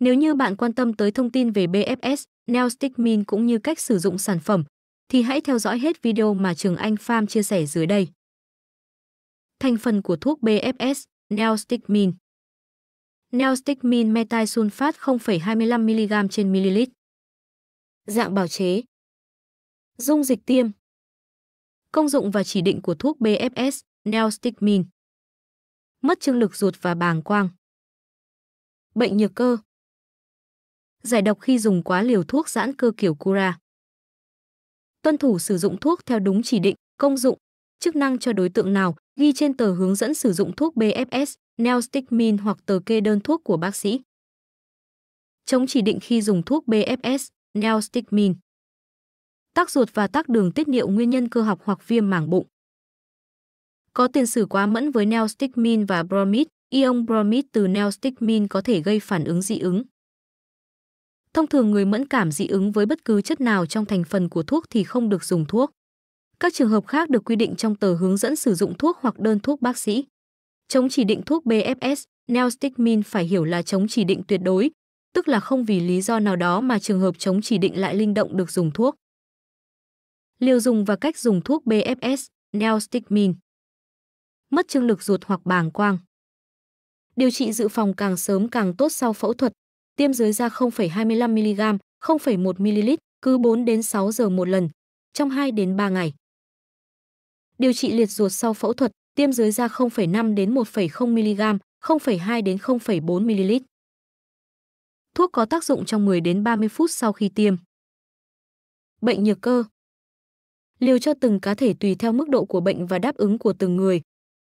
Nếu như bạn quan tâm tới thông tin về BFS, Nelstick Min cũng như cách sử dụng sản phẩm, thì hãy theo dõi hết video mà Trường Anh Farm chia sẻ dưới đây. Thành phần của thuốc BFS, Nelstick Min Nelstick Min metai 0,25mg trên ml Dạng bào chế Dung dịch tiêm Công dụng và chỉ định của thuốc BFS, Nelstick Min Mất trương lực ruột và bàng quang bệnh nhược cơ giải độc khi dùng quá liều thuốc giãn cơ kiểu cura. Tuân thủ sử dụng thuốc theo đúng chỉ định, công dụng, chức năng cho đối tượng nào ghi trên tờ hướng dẫn sử dụng thuốc BFS, Neostigmin hoặc tờ kê đơn thuốc của bác sĩ. Chống chỉ định khi dùng thuốc BFS, Neostigmin. Tắc ruột và tắc đường tiết niệu nguyên nhân cơ học hoặc viêm màng bụng. Có tiền sử quá mẫn với Neostigmin và Bromid, ion Bromid từ Neostigmin có thể gây phản ứng dị ứng. Thông thường người mẫn cảm dị ứng với bất cứ chất nào trong thành phần của thuốc thì không được dùng thuốc. Các trường hợp khác được quy định trong tờ hướng dẫn sử dụng thuốc hoặc đơn thuốc bác sĩ. Chống chỉ định thuốc BFS, Neostigmin phải hiểu là chống chỉ định tuyệt đối, tức là không vì lý do nào đó mà trường hợp chống chỉ định lại linh động được dùng thuốc. Liều dùng và cách dùng thuốc BFS, Neostigmin. Mất trương lực ruột hoặc bàng quang. Điều trị dự phòng càng sớm càng tốt sau phẫu thuật, tiêm dưới da 0,25 mg, 0,1 ml cứ 4 đến 6 giờ một lần, trong 2 đến 3 ngày. Điều trị liệt ruột sau phẫu thuật, tiêm dưới da 0,5 đến 1,0 mg, 0,2 đến 0,4 ml. Thuốc có tác dụng trong 10 đến 30 phút sau khi tiêm. Bệnh nhược cơ. Liều cho từng cá thể tùy theo mức độ của bệnh và đáp ứng của từng người.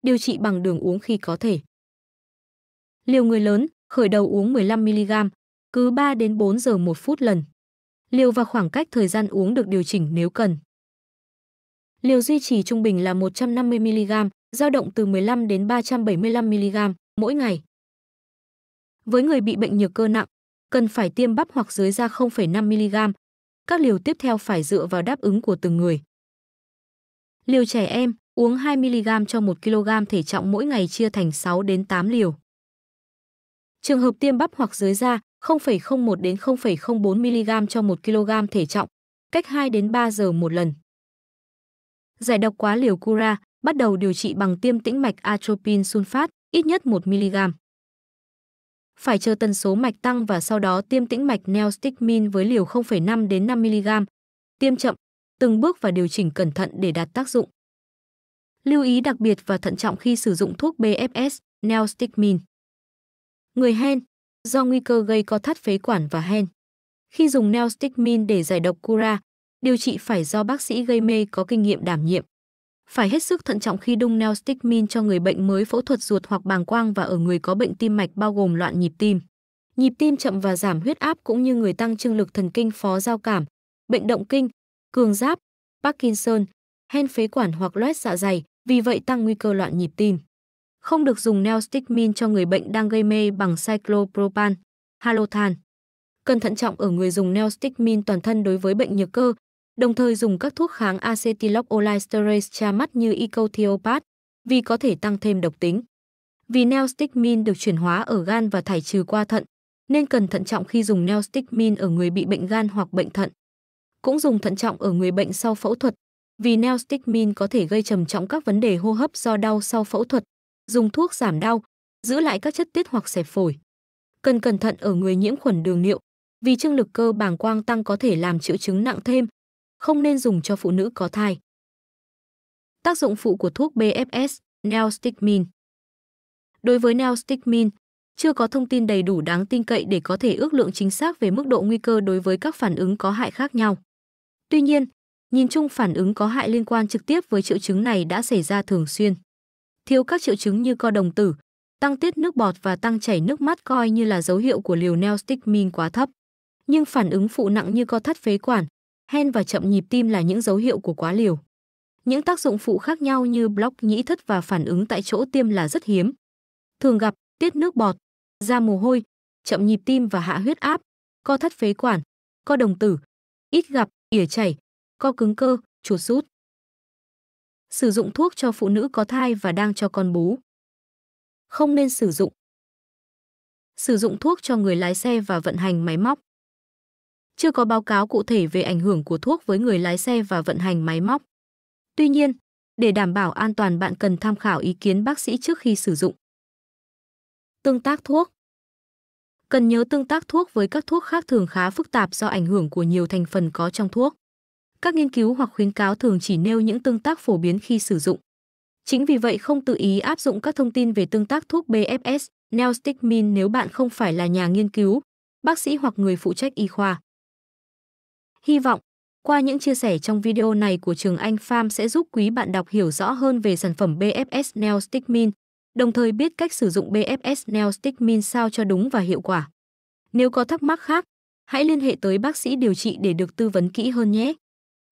Điều trị bằng đường uống khi có thể. Liều người lớn, khởi đầu uống 15 mg, cứ 3 đến 4 giờ một phút lần. Liều và khoảng cách thời gian uống được điều chỉnh nếu cần. Liều duy trì trung bình là 150mg, dao động từ 15 đến 375mg mỗi ngày. Với người bị bệnh nhược cơ nặng, cần phải tiêm bắp hoặc dưới da 0,5mg. Các liều tiếp theo phải dựa vào đáp ứng của từng người. Liều trẻ em uống 2mg cho 1kg thể trọng mỗi ngày chia thành 6 đến 8 liều. Trường hợp tiêm bắp hoặc dưới da, 0,01 đến 0,04 mg cho 1 kg thể trọng, cách 2 đến 3 giờ một lần. Giải độc quá liều Cura, bắt đầu điều trị bằng tiêm tĩnh mạch atropine sulfat, ít nhất 1 mg. Phải chờ tần số mạch tăng và sau đó tiêm tĩnh mạch neostigmin với liều 0,5 đến 5 mg. Tiêm chậm, từng bước và điều chỉnh cẩn thận để đạt tác dụng. Lưu ý đặc biệt và thận trọng khi sử dụng thuốc BFS, neostigmin. Người hen, do nguy cơ gây co thắt phế quản và hen. Khi dùng Neostigmin để giải độc cura, điều trị phải do bác sĩ gây mê có kinh nghiệm đảm nhiệm. Phải hết sức thận trọng khi đung Neostigmin cho người bệnh mới phẫu thuật ruột hoặc bàng quang và ở người có bệnh tim mạch bao gồm loạn nhịp tim. Nhịp tim chậm và giảm huyết áp cũng như người tăng trương lực thần kinh phó giao cảm, bệnh động kinh, cường giáp, Parkinson, hen phế quản hoặc loét dạ dày, vì vậy tăng nguy cơ loạn nhịp tim. Không được dùng neostigmin cho người bệnh đang gây mê bằng cyclopropan, halothan. Cần thận trọng ở người dùng neostigmin toàn thân đối với bệnh nhược cơ, đồng thời dùng các thuốc kháng acetylcholine tra mắt như icotiopat vì có thể tăng thêm độc tính. Vì neostigmin được chuyển hóa ở gan và thải trừ qua thận, nên cần thận trọng khi dùng neostigmin ở người bị bệnh gan hoặc bệnh thận. Cũng dùng thận trọng ở người bệnh sau phẫu thuật, vì neostigmin có thể gây trầm trọng các vấn đề hô hấp do đau sau phẫu thuật dùng thuốc giảm đau, giữ lại các chất tiết hoặc xẹp phổi. Cần cẩn thận ở người nhiễm khuẩn đường niệu, vì trương lực cơ bàng quang tăng có thể làm triệu chứng nặng thêm, không nên dùng cho phụ nữ có thai. Tác dụng phụ của thuốc BFS, Neostigmin Đối với Neostigmin, chưa có thông tin đầy đủ đáng tin cậy để có thể ước lượng chính xác về mức độ nguy cơ đối với các phản ứng có hại khác nhau. Tuy nhiên, nhìn chung phản ứng có hại liên quan trực tiếp với triệu chứng này đã xảy ra thường xuyên thiếu các triệu chứng như co đồng tử, tăng tiết nước bọt và tăng chảy nước mắt coi như là dấu hiệu của liều neostigmin quá thấp. Nhưng phản ứng phụ nặng như co thắt phế quản, hen và chậm nhịp tim là những dấu hiệu của quá liều. Những tác dụng phụ khác nhau như block nhĩ thất và phản ứng tại chỗ tiêm là rất hiếm. Thường gặp tiết nước bọt, da mồ hôi, chậm nhịp tim và hạ huyết áp, co thắt phế quản, co đồng tử, ít gặp ỉa chảy, co cứng cơ, chuột rút. Sử dụng thuốc cho phụ nữ có thai và đang cho con bú. Không nên sử dụng. Sử dụng thuốc cho người lái xe và vận hành máy móc. Chưa có báo cáo cụ thể về ảnh hưởng của thuốc với người lái xe và vận hành máy móc. Tuy nhiên, để đảm bảo an toàn bạn cần tham khảo ý kiến bác sĩ trước khi sử dụng. Tương tác thuốc Cần nhớ tương tác thuốc với các thuốc khác thường khá phức tạp do ảnh hưởng của nhiều thành phần có trong thuốc các nghiên cứu hoặc khuyến cáo thường chỉ nêu những tương tác phổ biến khi sử dụng. Chính vì vậy không tự ý áp dụng các thông tin về tương tác thuốc BFS, Neostigmin nếu bạn không phải là nhà nghiên cứu, bác sĩ hoặc người phụ trách y khoa. Hy vọng, qua những chia sẻ trong video này của Trường Anh Farm sẽ giúp quý bạn đọc hiểu rõ hơn về sản phẩm BFS Neostigmin, đồng thời biết cách sử dụng BFS Neostigmin sao cho đúng và hiệu quả. Nếu có thắc mắc khác, hãy liên hệ tới bác sĩ điều trị để được tư vấn kỹ hơn nhé.